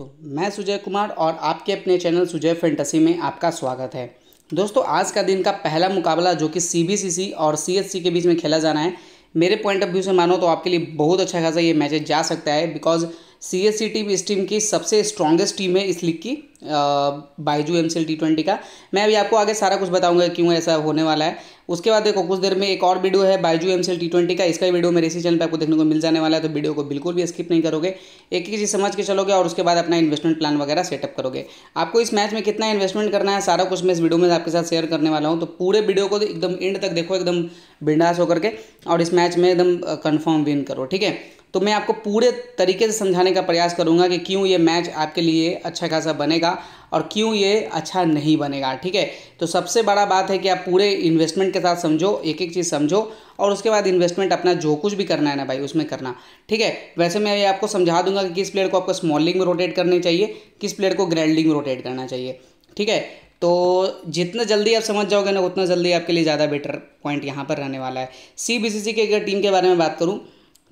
दोस्तों मैं सुजय कुमार और आपके अपने चैनल सुजय फेंटसी में आपका स्वागत है दोस्तों आज का दिन का पहला मुकाबला जो कि सी और सी के बीच में खेला जाना है मेरे पॉइंट ऑफ व्यू से मानो तो आपके लिए बहुत अच्छा खासा ये मैचेज जा सकता है because C S C team इस टीम की सबसे स्ट्रॉन्गेस्ट टीम है इस लीग की Byju M C T twenty का मैं अभी आपको आगे सारा कुछ बताऊंगा क्यों ऐसा होने वाला है उसके बाद देखो कुछ देर में एक और वीडियो है Byju M C T twenty का इसका वीडियो मेरे इसी चैनल पे आपको देखने को मिल जाने वाला है तो वीडियो को बिल्कुल भी स्किप नहीं करोगे एक ही चीज़ समझ के चलोगे और उसके बाद अपना इन्वेस्टमेंट प्लान वगैरह सेटअप करोगे आपको इस मैच में कितना इन्वेस्टमेंट करना है सारा कुछ मैं इस वीडियो में आपके साथ शेयर करने वाला हूँ तो पूरे वीडियो को एकदम एंड तक देखो एकदम बिंडास होकर के और इस मैच में एकदम कन्फर्म विन करो ठीक है तो मैं आपको पूरे तरीके से समझाने का प्रयास करूंगा कि क्यों ये मैच आपके लिए अच्छा खासा बनेगा और क्यों ये अच्छा नहीं बनेगा ठीक है तो सबसे बड़ा बात है कि आप पूरे इन्वेस्टमेंट के साथ समझो एक एक चीज़ समझो और उसके बाद इन्वेस्टमेंट अपना जो कुछ भी करना है ना भाई उसमें करना ठीक है वैसे मैं ये आपको समझा दूंगा कि किस प्लेयर को आपको स्मॉल में रोटेट करनी चाहिए किस प्लेयर को ग्रैंड में रोटेट करना चाहिए ठीक है तो जितना जल्दी आप समझ जाओगे ना उतना जल्दी आपके लिए ज़्यादा बेटर पॉइंट यहाँ पर रहने वाला है सी के अगर टीम के बारे में बात करूँ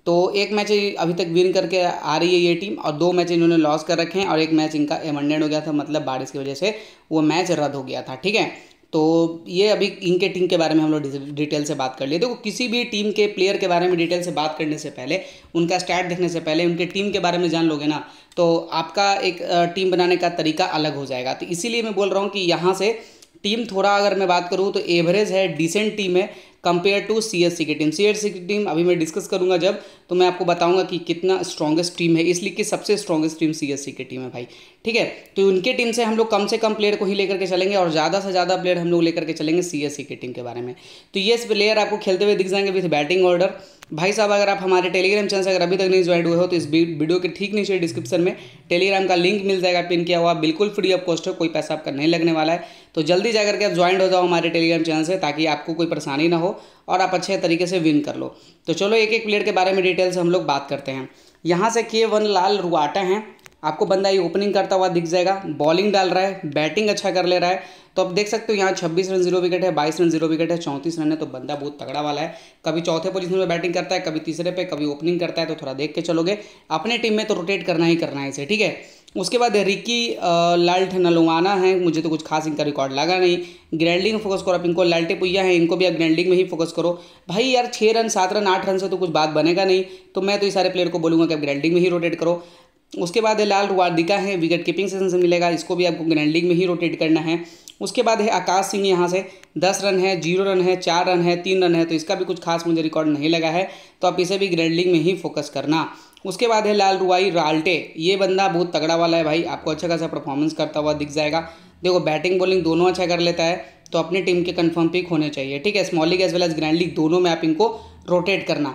तो एक मैच अभी तक विन करके आ रही है ये टीम और दो मैच इन्होंने लॉस कर रखे हैं और एक मैच इनका एमंडेड हो गया था मतलब बारिश की वजह से वो मैच रद्द हो गया था ठीक है तो ये अभी इनके टीम के बारे में हम लोग डिटेल से बात कर लिए देखो किसी भी टीम के प्लेयर के बारे में डिटेल से बात करने से पहले उनका स्टैट देखने से पहले उनके टीम के बारे में जान लोगे ना तो आपका एक टीम बनाने का तरीका अलग हो जाएगा तो इसीलिए मैं बोल रहा हूँ कि यहाँ से टीम थोड़ा अगर मैं बात करूँ तो एवरेज है डिसेंट टीम है compare to C S C की टीम सी एस सी की टीम अभी मैं डिस्कस करूंगा जब तो मैं आपको बताऊंगा कि कितना स्ट्रॉगेस्ट टीम है इसलिए कि सबसे strongest team C S C की टीम है भाई ठीक है तो उनके टीम से हम लोग कम से कम प्लेयर को ही लेकर के चलेंगे और ज़्यादा से ज़्यादा प्लेयर हम लोग लेकर के चलेंगे सी एस सी की टीम के बारे में तो ये प्लेयर आपको खेलते हुए दिख जाएंगे विथ बैटिंग ऑर्डर भाई साहब अगर आप हमारे टेलीग्राम चैनल से अगर अभी तक नहीं ज्वाइन हुए हो तो इस वीडियो के ठीक नीचे डिस्क्रिप्शन में टेलीग्राम का लिंक मिल जाएगा पिन किया हुआ बिल्कुल फ्री ऑफ कॉस्ट है कोई पैसा आपका नहीं लगने वाला है तो जल्दी जाकर के आप ज्वाइंट हो जाओ हमारे टेलीग्राम चैनल से ताकि आपको कोई परेशानी ना हो और आप अच्छे तरीके से विन कर लो तो चलो एक एक प्लेयर के बारे में डिटेल से हम लोग बात करते हैं यहाँ से के वन लाल रुआटा हैं आपको बंदा ये ओपनिंग करता हुआ दिख जाएगा बॉलिंग डाल रहा है बैटिंग अच्छा कर ले रहा है तो आप देख सकते हो यहाँ 26 रन जीरो विकेट है 22 रन जीरो विकेट है 34 रन है तो बंदा बहुत तगड़ा वाला है कभी चौथे पोजीशन में बैटिंग करता है कभी तीसरे पे कभी ओपनिंग करता है तो थोड़ा देख के चलोगे अपने टीम में तो रोटेट करना ही करना है इसे ठीक है उसके बाद रिकी लाल्ट नलुवाना है मुझे तो कुछ खास इनका रिकॉर्ड लगा नहीं ग्रैंडलिंग में फोकस करो आप इनको लाल्टे पुया है इनको भी आप ग्रैंडलिंग में ही फोकस करो भाई यार छः रन सात रन आठ रन से तो कुछ बात बनेगा नहीं तो मैं तो इस सारे प्लेयर को बोलूँगा कि आप ग्रैंडलिंग में ही रोटेट करो उसके बाद है लाल वार्दिका है विकेट कीपिंग सेशन से मिलेगा इसको भी आपको ग्रैंडलिंग में ही रोटेट करना है उसके बाद है आकाश सिंह यहाँ से दस रन है जीरो रन है चार रन है तीन रन है तो इसका भी कुछ खास मुझे रिकॉर्ड नहीं लगा है तो आप इसे भी ग्रैंडलिंग में ही फोकस करना उसके बाद है लाल रुआई राल्टे ये बंदा बहुत तगड़ा वाला है भाई आपको अच्छा खासा परफॉर्मेंस करता हुआ दिख जाएगा देखो बैटिंग बॉलिंग दोनों अच्छा कर लेता है तो अपनी टीम के कन्फर्म पिक होने चाहिए ठीक है small league as well as grand league दोनों में आप इनको रोटेट करना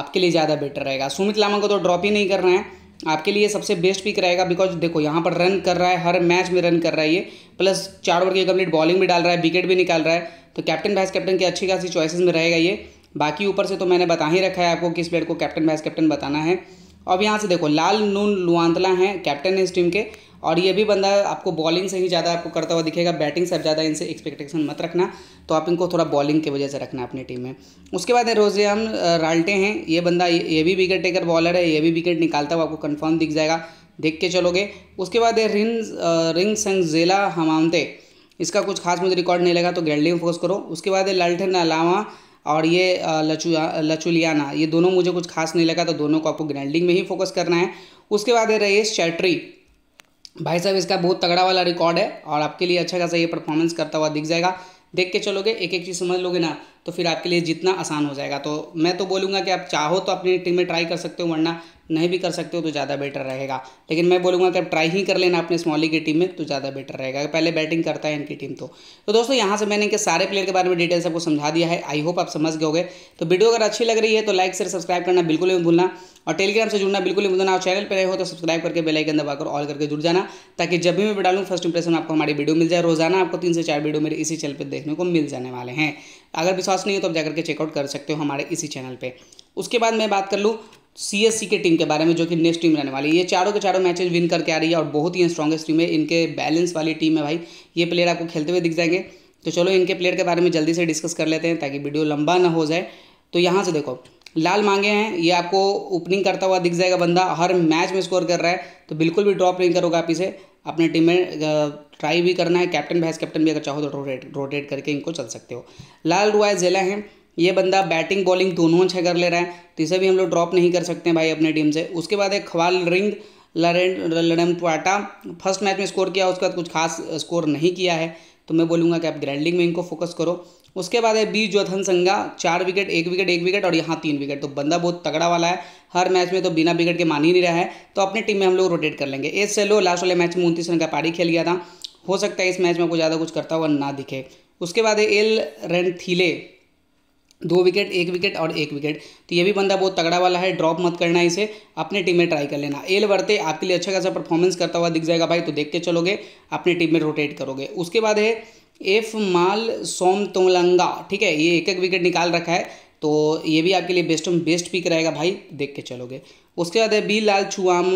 आपके लिए ज़्यादा बेटर रहेगा सुमित लामा को तो ड्रॉप ही नहीं कर रहे हैं आपके लिए सबसे बेस्ट पिक रहेगा बिकॉज देखो यहाँ पर रन कर रहा है हर मैच में रन कर रहा है ये प्लस चार ओवर की कंप्लीट बॉलिंग भी डाल रहा है विकेट भी निकाल रहा है तो कैप्टन वाइस कैप्टन की अच्छी खासी चॉइसेस में रहेगा ये बाकी ऊपर से तो मैंने बता ही रखा है आपको किस प्लेयर को कैप्टन वाइस कैप्टन बताना है अब यहाँ से देखो लाल नून लुआंतला हैं कैप्टन है इस टीम के और ये भी बंदा आपको बॉलिंग से ही ज़्यादा आपको करता हुआ दिखेगा बैटिंग से आप ज़्यादा इनसे एक्सपेक्टेशन मत रखना तो आप इनको थोड़ा बॉलिंग की वजह से रखना अपनी टीम में उसके बाद हम राल्टे हैं ये बंदा ये भी विकेट टेकर बॉलर है ये भी विकेट निकालता हुआ आपको कन्फर्म दिख जाएगा देख के चलोगे उसके बाद है रिन रिंग संगजेला हमामते इसका कुछ खास मुझे रिकॉर्ड नहीं लगा तो गैल्डिंग फोकस करो उसके बाद है लालठन अलावा और ये लचुआ लचुलियाना ये दोनों मुझे कुछ खास नहीं लगा तो दोनों को आपको ग्राइंडिंग में ही फोकस करना है उसके बाद है रईस चैटरी भाई साहब इसका बहुत तगड़ा वाला रिकॉर्ड है और आपके लिए अच्छा खासा ये परफॉर्मेंस करता हुआ दिख जाएगा देख के चलोगे एक एक चीज़ समझ लोगे ना तो फिर आपके लिए जितना आसान हो जाएगा तो मैं तो बोलूँगा कि आप चाहो तो अपनी टीम में ट्राई कर सकते हो वरना नहीं भी कर सकते हो तो ज़्यादा बेटर रहेगा लेकिन मैं बोलूँगा कि आप ट्राई ही कर लेना अपने स्मॉली की टीम में तो ज़्यादा बेटर रहेगा पहले बैटिंग करता है इनकी टीम तो तो दोस्तों यहाँ से मैंने इनके सारे प्लेयर के बारे में डिटेल्स आपको समझा दिया है आई होप आप समझ गए तो वीडियो अगर अच्छी लग रही है तो लाइक से सब्सक्राइब करना बिल्कुल भी भूलना और टेलीग्राम से जुड़ना बिल्कुल भी भूलना और चैनल पर रहे हो तो सब्सक्राइब करके बेलाइकन दबाकर ऑल करके जुड़ जाना ताकि जब भी मैं डालूँ फर्स्ट इंप्रेशन आपको हमारी वीडियो मिल जाए रोजाना आपको तीन से चार वीडियो मेरे इसी चैनल पर देखने को मिल जाने वाले हैं अगर विश्वास विश्वास नहीं है तो आप जाकर के चेकआउट कर सकते हो हमारे इसी चैनल पर उसके बाद मैं बात कर लूँ सी के टीम के बारे में जो कि नेक्स्ट टीम रहने वाली है ये चारों के चारों मैचेज विन करके आ रही है और बहुत ही स्ट्रॉगेस्ट टीम है इनके बैलेंस वाली टीम है भाई ये प्लेयर आपको खेलते हुए दिख जाएंगे तो चलो इनके प्लेयर के बारे में जल्दी से डिस्कस कर लेते हैं ताकि वीडियो लंबा ना हो जाए तो यहाँ से देखो लाल मांगे हैं ये आपको ओपनिंग करता हुआ दिख जाएगा बंदा हर मैच में स्कोर कर रहा है तो बिल्कुल भी ड्रॉप नहीं करोगे आप इसे अपने टीम में ट्राई भी करना है कैप्टन भैंस कैप्टन भी अगर चाहो तो रोटेट रोटेट करके इनको चल सकते हो लाल रुआ जिला है ये बंदा बैटिंग बॉलिंग दोनों अच्छा कर ले रहा है तो इसे भी हम लोग ड्रॉप नहीं कर सकते हैं भाई अपने टीम से उसके बाद है खवाल रिंग लरेन ट्वाटा फर्स्ट मैच में स्कोर किया उसके बाद कुछ खास स्कोर नहीं किया है तो मैं बोलूँगा कि आप ग्रैंडिंग में इनको फोकस करो उसके बाद है बी जोथन संगा चार विकेट एक विकेट एक विकेट और यहाँ तीन विकेट तो बंदा बहुत तगड़ा वाला है हर मैच में तो बिना विकेट के मान ही नहीं रहा है तो अपनी टीम में हम लोग रोटेट कर लेंगे एस से लो लास्ट वाले मैच में उनतीस रन का पारी खेल गया था हो सकता है इस मैच में कुछ ज़्यादा कुछ करता हुआ ना दिखे उसके बाद है एल रन थीले दो विकेट एक विकेट और एक विकेट तो ये भी बंदा बहुत तगड़ा वाला है ड्रॉप मत करना इसे अपने टीम में ट्राई कर लेना एल वर्ते आपके लिए अच्छा खासा परफॉर्मेंस करता हुआ दिख जाएगा भाई तो देख के चलोगे अपनी टीम में रोटेट करोगे उसके बाद है एफ माल सोम तोलंगा ठीक है ये एक एक विकेट निकाल रखा है तो ये भी आपके लिए बेस्ट बेस्ट पिक रहेगा भाई देख के चलोगे उसके बाद है बी लाल चुआम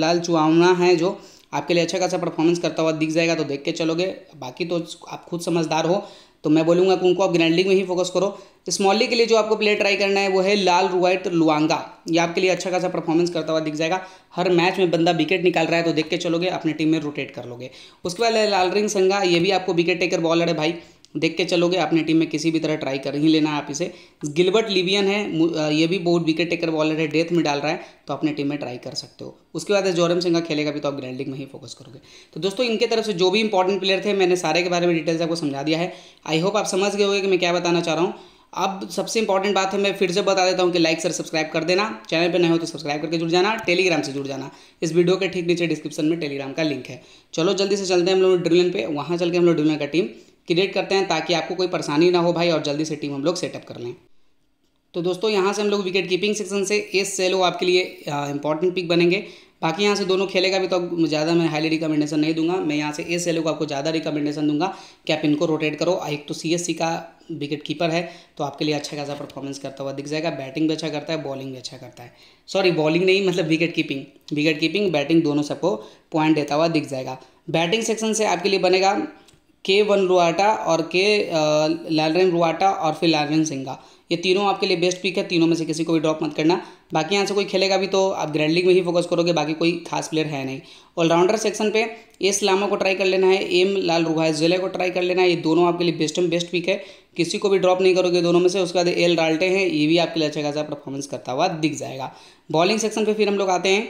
लाल चुआमना है जो आपके लिए अच्छा खासा परफॉर्मेंस करता हुआ दिख जाएगा तो देख के चलोगे बाकी तो आप खुद समझदार हो तो मैं बोलूँगा कि उनको आप ग्रैंड लीग में ही फोकस करो स्मॉली के लिए जो आपको प्लेयर ट्राई करना है वो है लाल रुवाइट लुआंगा ये आपके लिए अच्छा खासा परफॉर्मेंस करता हुआ दिख जाएगा हर मैच में बंदा विकेट निकाल रहा है तो देख के चलोगे अपने टीम में रोटेट कर लोगे उसके बाद लाल रिंग संगा ये भी आपको विकेट टेकर बॉलर है भाई देख के चलोगे अपनी टीम में किसी भी तरह ट्राई कर ही लेना आप इसे गिलबर्ट लिवियन है ये भी बहुत विकेट टेकर बॉलर है डेथ में डाल रहा है तो अपनी टीम में ट्राई कर सकते हो उसके बाद जोरम सिंह खेलेगा भी तो आप ग्रैंड लीग में ही फोकस करोगे तो दोस्तों इनके तरफ से जो भी इंपॉर्टेंट प्लेयर थे मैंने सारे के बारे में डिटेल्स आपको समझा दिया है आई होप आप समझ गए होगे कि मैं क्या बताना चाह रहा हूँ अब सबसे इंपॉर्टेंट बात है मैं फिर से बता देता हूँ कि लाइक सर सब्सक्राइब कर देना चैनल पे नए हो तो सब्सक्राइब करके जुड़ जाना टेलीग्राम से जुड़ जाना इस वीडियो के ठीक नीचे डिस्क्रिप्शन में टेलीग्राम का लिंक है चलो जल्दी से चलते हैं हम लोग ड्रिलन पे वहाँ चल के हम लोग ड्रिलन का टीम क्रिएट करते हैं ताकि आपको कोई परेशानी ना हो भाई और जल्दी से टीम हम लोग सेटअप कर लें तो दोस्तों यहाँ से हम लोग विकेट कीपिंग सेक्शन से एस सेलो आपके लिए इंपॉर्टेंट पिक बनेंगे बाकी यहाँ से दोनों खेलेगा भी तो ज़्यादा मैं हाईली रिकमेंडेशन नहीं दूंगा मैं यहाँ से एस सेलो को आपको ज़्यादा रिकमेंडेशन दूंगा कैप इनको रोटेट करो एक तो सी का विकेट कीपर है तो आपके लिए अच्छा खासा परफॉर्मेंस करता हुआ दिख जाएगा बैटिंग भी अच्छा करता है बॉलिंग भी अच्छा करता है सॉरी बॉलिंग नहीं मतलब wicket keeping wicket keeping batting दोनों सबको पॉइंट देता हुआ दिख जाएगा बैटिंग सेक्शन से आपके लिए बनेगा के वन रुआटा और के लालरेन रुआटा और फिर लालरेन सिंगा ये तीनों आपके लिए बेस्ट पिक है तीनों में से किसी को भी ड्रॉप मत करना बाकी यहाँ से कोई खेलेगा भी तो आप ग्रैंड लीग में ही फोकस करोगे बाकी कोई खास प्लेयर है नहीं ऑलराउंडर सेक्शन पे एस लामा को ट्राई कर लेना है एम लाल रुहाय जिले को ट्राई कर लेना है ये दोनों आपके लिए बेस्ट एम बेस्ट पिक है किसी को भी ड्रॉप नहीं करोगे दोनों में से उसके बाद एल डाल्टे हैं ये भी आपके लिए अच्छा खासा परफॉर्मेंस करता हुआ दिख जाएगा बॉलिंग सेक्शन पर फिर हम लोग आते हैं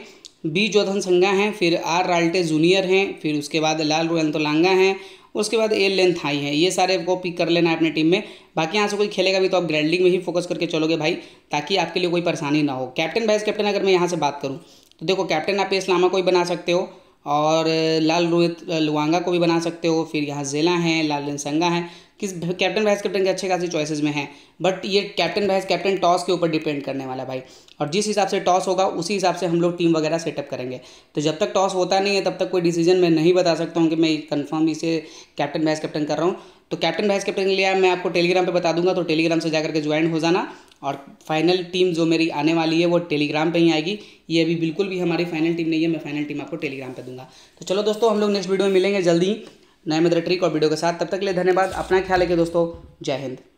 बी जोधन संगा हैं फिर आर राल्टे जूनियर हैं फिर उसके बाद लाल रोहन लांगा हैं उसके बाद एल लेंथ हाई है ये सारे को पिक कर लेना है अपने टीम में बाकी यहाँ से कोई खेलेगा भी तो आप ग्रैंडिंग में ही फोकस करके चलोगे भाई ताकि आपके लिए कोई परेशानी ना हो कैप्टन वाइस कैप्टन अगर मैं यहाँ से बात करूँ तो देखो कैप्टन आप इस्लामा को ही बना सकते हो और लाल रोहित लुवांगा को भी बना सकते हो फिर यहाँ जेला हैं लाल रनसंगा हैं किस कैप्टन वाइस कैप्टन के अच्छे खासी चॉइसेस में हैं बट ये कैप्टन वाइस कैप्टन टॉस के ऊपर डिपेंड करने वाला भाई और जिस हिसाब से टॉस होगा उसी हिसाब से हम लोग टीम वगैरह सेटअप करेंगे तो जब तक टॉस होता नहीं है तब तक कोई डिसीजन मैं नहीं बता सकता हूँ कि मैं कन्फर्म इसे कैप्टन वाइस कैप्टन कर रहा हूँ तो कैप्टन वाइस कैप्टन के लिए मैं आपको टेलीग्राम पर बता दूंगा तो टेलीग्राम से जाकर के ज्वाइन हो जाना और फाइनल टीम जो मेरी आने वाली है वो टेलीग्राम पे ही आएगी ये अभी बिल्कुल भी हमारी फाइनल टीम नहीं है मैं फाइनल टीम आपको टेलीग्राम पे दूंगा तो चलो दोस्तों हम लोग नेक्स्ट वीडियो में मिलेंगे जल्दी नए मदर ट्रिक और वीडियो के साथ तब तक के लिए धन्यवाद अपना ख्याल रखिए दोस्तों जय हिंद